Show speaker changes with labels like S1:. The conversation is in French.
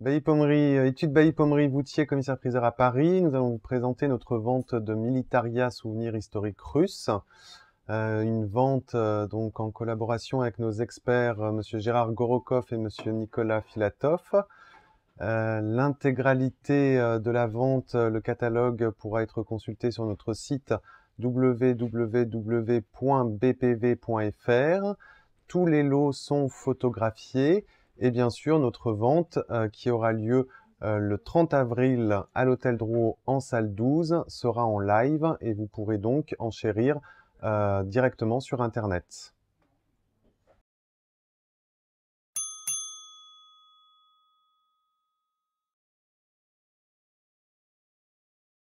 S1: Bailly Pommery, euh, étude Bailly Pommery Voutier, commissaire priseur à Paris. Nous allons vous présenter notre vente de Militaria Souvenirs historiques russes. Euh, une vente euh, donc en collaboration avec nos experts M. Monsieur Gérard Gorokov et M. Nicolas Filatov. L'intégralité de la vente, le catalogue pourra être consulté sur notre site www.bpv.fr. Tous les lots sont photographiés et bien sûr notre vente euh, qui aura lieu euh, le 30 avril à l'Hôtel Drouot en salle 12 sera en live et vous pourrez donc enchérir euh, directement sur Internet.